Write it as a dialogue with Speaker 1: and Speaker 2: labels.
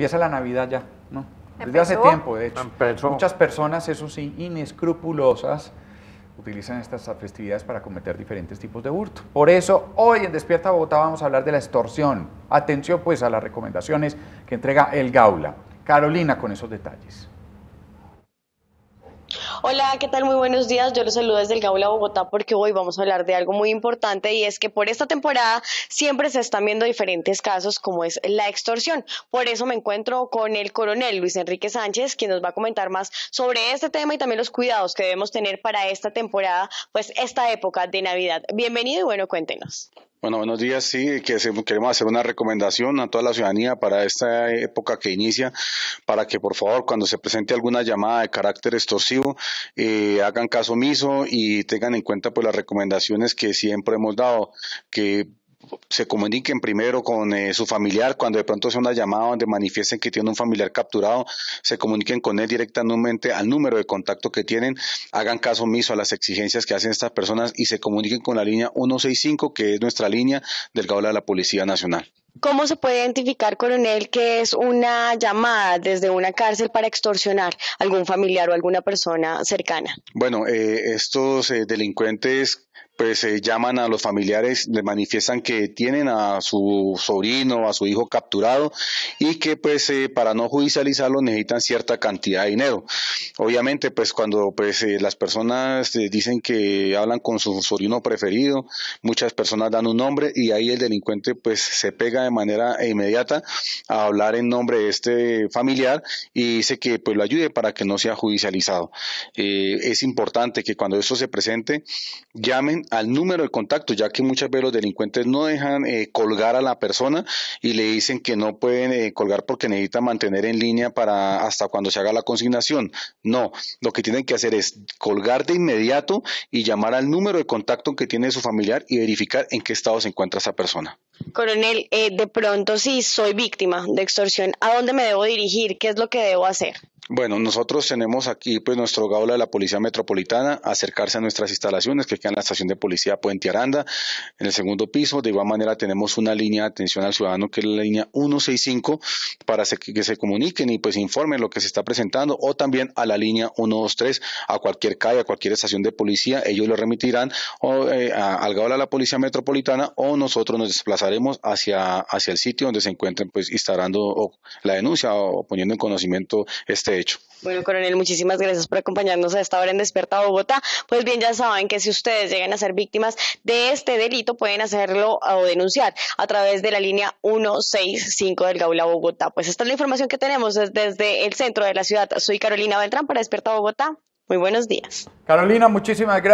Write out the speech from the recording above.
Speaker 1: Empieza la Navidad ya, ¿no? Desde hace tiempo, de hecho. Muchas personas, eso sí, inescrupulosas, utilizan estas festividades para cometer diferentes tipos de hurto. Por eso, hoy en Despierta Bogotá vamos a hablar de la extorsión. Atención pues a las recomendaciones que entrega el Gaula. Carolina con esos detalles.
Speaker 2: Hola, ¿qué tal? Muy buenos días. Yo los saludo desde el Gaula Bogotá porque hoy vamos a hablar de algo muy importante y es que por esta temporada siempre se están viendo diferentes casos como es la extorsión. Por eso me encuentro con el coronel Luis Enrique Sánchez, quien nos va a comentar más sobre este tema y también los cuidados que debemos tener para esta temporada, pues esta época de Navidad. Bienvenido y bueno, cuéntenos.
Speaker 1: Bueno, buenos días. Sí, que queremos hacer una recomendación a toda la ciudadanía para esta época que inicia, para que por favor cuando se presente alguna llamada de carácter extorsivo, eh, hagan caso omiso y tengan en cuenta pues las recomendaciones que siempre hemos dado, que se comuniquen primero con eh, su familiar, cuando de pronto sea una llamada donde manifiesten que tienen un familiar capturado, se comuniquen con él directamente al número de contacto que tienen, hagan caso omiso a las exigencias que hacen estas personas y se comuniquen con la línea 165, que es nuestra línea del Gaula de la Policía Nacional.
Speaker 2: ¿Cómo se puede identificar, coronel, que es una llamada desde una cárcel para extorsionar a algún familiar o alguna persona cercana?
Speaker 1: Bueno, eh, estos eh, delincuentes pues eh, llaman a los familiares, le manifiestan que tienen a su sobrino, a su hijo capturado y que pues eh, para no judicializarlo necesitan cierta cantidad de dinero. Obviamente pues cuando pues eh, las personas dicen que hablan con su sobrino preferido, muchas personas dan un nombre y ahí el delincuente pues se pega de manera inmediata a hablar en nombre de este familiar y dice que pues lo ayude para que no sea judicializado. es importante que cuando eso se presente llamen al número de contacto, ya que muchas veces los delincuentes no dejan eh, colgar a la persona y le dicen que no pueden eh, colgar porque necesitan mantener en línea para hasta cuando se haga la consignación. No, lo que tienen que hacer es colgar de inmediato y llamar al número de contacto que tiene su familiar y verificar en qué estado se encuentra esa persona.
Speaker 2: Coronel, eh, de pronto si soy víctima de extorsión, ¿a dónde me debo dirigir? ¿Qué es lo que debo hacer?
Speaker 1: Bueno, nosotros tenemos aquí pues nuestro gaula de la Policía Metropolitana, acercarse a nuestras instalaciones que quedan en la estación de policía Puente Aranda, en el segundo piso. De igual manera tenemos una línea de atención al ciudadano que es la línea 165 para que se comuniquen y pues informen lo que se está presentando o también a la línea 123 a cualquier calle, a cualquier estación de policía. Ellos lo remitirán o, eh, al gaula de la Policía Metropolitana o nosotros nos desplazaremos hacia, hacia el sitio donde se encuentren pues instalando la denuncia o poniendo en conocimiento este
Speaker 2: bueno, coronel, muchísimas gracias por acompañarnos a esta hora en Desperta Bogotá. Pues bien, ya saben que si ustedes llegan a ser víctimas de este delito, pueden hacerlo o denunciar a través de la línea 165 del Gaula Bogotá. Pues esta es la información que tenemos desde el centro de la ciudad. Soy Carolina Beltrán para Desperta Bogotá. Muy buenos días.
Speaker 1: Carolina, muchísimas gracias.